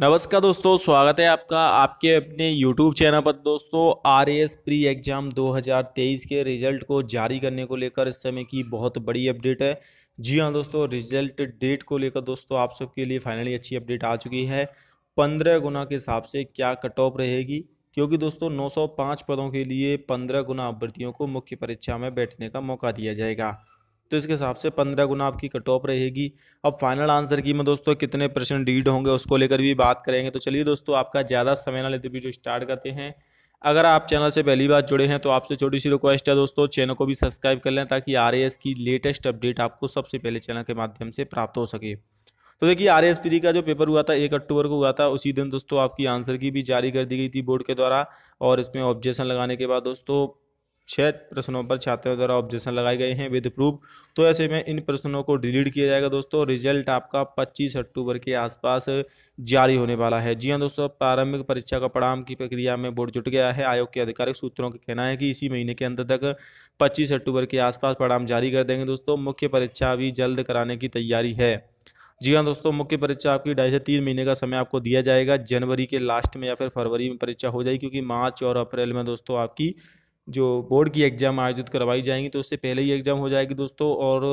नमस्कार दोस्तों स्वागत है आपका आपके अपने YouTube चैनल पर दोस्तों आर एस प्री एग्ज़ाम 2023 के रिजल्ट को जारी करने को लेकर इस समय की बहुत बड़ी अपडेट है जी हाँ दोस्तों रिजल्ट डेट को लेकर दोस्तों आप सबके लिए फाइनली अच्छी अपडेट आ चुकी है पंद्रह गुना के हिसाब से क्या कट ऑफ रहेगी क्योंकि दोस्तों 905 पदों के लिए पंद्रह गुना अभ्यर्थियों को मुख्य परीक्षा में बैठने का मौका दिया जाएगा तो इसके हिसाब से पंद्रह गुना आपकी कट ऑफ रहेगी अब फाइनल आंसर की मैं दोस्तों कितने प्रश्न डीड होंगे उसको लेकर भी बात करेंगे तो चलिए दोस्तों आपका ज़्यादा समय ना लेते वीडियो स्टार्ट करते हैं अगर आप चैनल से पहली बार जुड़े हैं तो आपसे छोटी सी रिक्वेस्ट है दोस्तों चैनल को भी सब्सक्राइब कर लें ताकि आर की लेटेस्ट अपडेट आपको सबसे पहले चैनल के माध्यम से प्राप्त हो सके तो देखिए आर एस पी का जो पेपर हुआ था एक अक्टूबर को हुआ था उसी दिन दोस्तों आपकी आंसर की भी जारी कर दी गई थी बोर्ड के द्वारा और इसमें ऑब्जेक्शन लगाने के बाद दोस्तों छः प्रश्नों पर छात्रों द्वारा ऑब्जेक्शन लगाए गए हैं विद प्रूफ तो ऐसे में इन प्रश्नों को डिलीट किया जाएगा दोस्तों रिजल्ट आपका 25 अक्टूबर के आसपास जारी होने वाला है जी हाँ दोस्तों प्रारंभिक परीक्षा का परिणाम की प्रक्रिया में बोर्ड जुट गया है आयोग के आधिकारिक सूत्रों का कहना है कि इसी महीने के अंत तक पच्चीस अक्टूबर के आसपास परिणाम जारी कर देंगे दोस्तों मुख्य परीक्षा भी जल्द कराने की तैयारी है जी हाँ दोस्तों मुख्य परीक्षा आपकी ढाई से तीन महीने का समय आपको दिया जाएगा जनवरी के लास्ट में या फिर फरवरी में परीक्षा हो जाएगी क्योंकि मार्च और अप्रैल में दोस्तों आपकी जो बोर्ड की एग्ज़ाम आयोजित करवाई जाएंगी तो उससे पहले ही एग्ज़ाम हो जाएगी दोस्तों और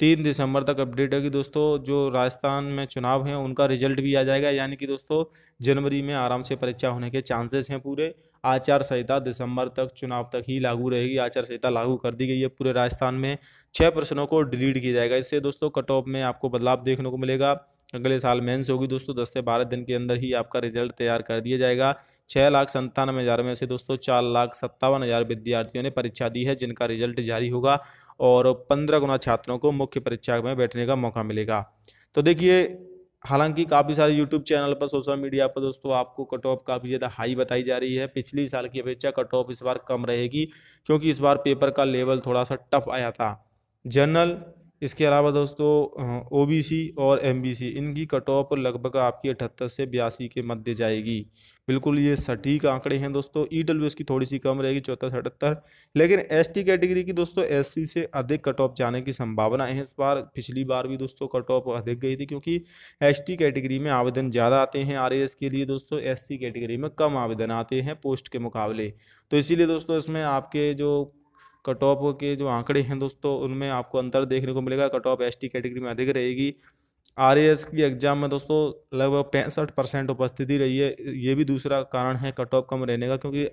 तीन दिसंबर तक अपडेट होगी दोस्तों जो राजस्थान में चुनाव हैं उनका रिजल्ट भी आ जाएगा यानी कि दोस्तों जनवरी में आराम से परीक्षा होने के चांसेस हैं पूरे आचार संहिता दिसंबर तक चुनाव तक ही लागू रहेगी आचार संहिता लागू कर दी गई है पूरे राजस्थान में छः प्रश्नों को डिलीट किया जाएगा इससे दोस्तों कट ऑफ में आपको बदलाव देखने को मिलेगा अगले साल मेंस होगी दोस्तों दस से बारह दिन के अंदर ही आपका रिजल्ट तैयार कर दिया जाएगा छः लाख संतानवे हज़ार में से दोस्तों चार लाख सत्तावन हज़ार विद्यार्थियों ने परीक्षा दी है जिनका रिजल्ट जारी होगा और पंद्रह गुना छात्रों को मुख्य परीक्षा में बैठने का मौका मिलेगा तो देखिए हालांकि काफ़ी सारे यूट्यूब चैनल पर सोशल मीडिया पर दोस्तों आपको कट ऑफ काफ़ी ज़्यादा हाई बताई जा रही है पिछली साल की अपेक्षा कट ऑफ इस बार कम रहेगी क्योंकि इस बार पेपर का लेवल थोड़ा सा टफ आया था जनरल इसके अलावा दोस्तों ओबीसी और एमबीसी इनकी कट ऑफ लगभग आपकी अठहत्तर से बयासी के मध्य जाएगी बिल्कुल ये सटीक आंकड़े हैं दोस्तों ई e डब्ल्यू की थोड़ी सी कम रहेगी चौहत्तर अठहत्तर लेकिन एस टी कैटेगरी की दोस्तों एस सी से अधिक कट ऑफ जाने की संभावना हैं इस बार पिछली बार भी दोस्तों कट ऑफ अधिक गई थी क्योंकि एस टी कैटेगरी में आवेदन ज़्यादा आते हैं आर के लिए दोस्तों एस सी कैटेगरी में कम आवेदन आते हैं पोस्ट के मुकाबले तो इसीलिए दोस्तों इसमें आपके जो कट ऑफ के जो आंकड़े हैं दोस्तों उनमें आपको अंतर देखने को मिलेगा कट ऑफ एस कैटेगरी में अधिक रहेगी आर की एग्ज़ाम में दोस्तों लगभग पैंसठ परसेंट उपस्थिति रही है ये भी दूसरा कारण है कट ऑफ कम रहने का क्योंकि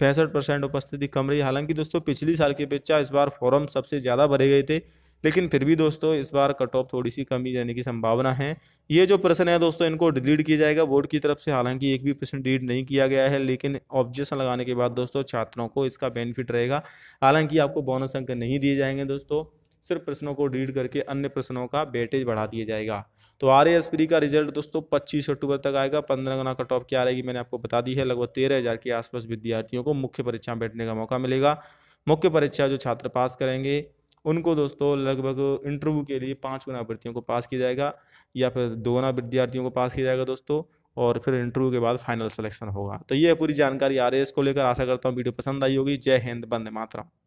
पैंसठ परसेंट उपस्थिति कम रही हालांकि दोस्तों पिछली साल की अपेक्षा इस बार फॉर्म सबसे ज़्यादा भरे गए थे लेकिन फिर भी दोस्तों इस बार कट ऑफ थोड़ी सी कमी जाने की संभावना है ये जो प्रश्न है दोस्तों इनको डिलीट किया जाएगा बोर्ड की तरफ से हालांकि एक भी प्रश्न डिलीट नहीं किया गया है लेकिन ऑब्जेक्शन लगाने के बाद दोस्तों छात्रों को इसका बेनिफिट रहेगा हालांकि आपको बोनस अंक नहीं दिए जाएंगे दोस्तों सिर्फ प्रश्नों को डिलीट करके अन्य प्रश्नों का बेटेज बढ़ा दिया जाएगा तो आर एस पी का रिजल्ट दोस्तों पच्चीस अक्टूबर तक आएगा पंद्रह गुना कट ऑफ क्या रहेगी मैंने आपको बता दी है लगभग तेरह हज़ार के आसपास विद्यार्थियों को मुख्य परीक्षा में बैठने का मौका मिलेगा मुख्य परीक्षा जो छात्र पास करेंगे उनको दोस्तों लगभग इंटरव्यू के लिए पाँच गुना अभ्यर्थियों को पास किया जाएगा या फिर दो गुना विद्यार्थियों को पास किया जाएगा दोस्तों और फिर इंटरव्यू के बाद फाइनल सिलेक्शन होगा तो ये पूरी जानकारी आ रही है इसको लेकर आशा करता हूँ वीडियो पसंद आई होगी जय हिंद बंदे मातरम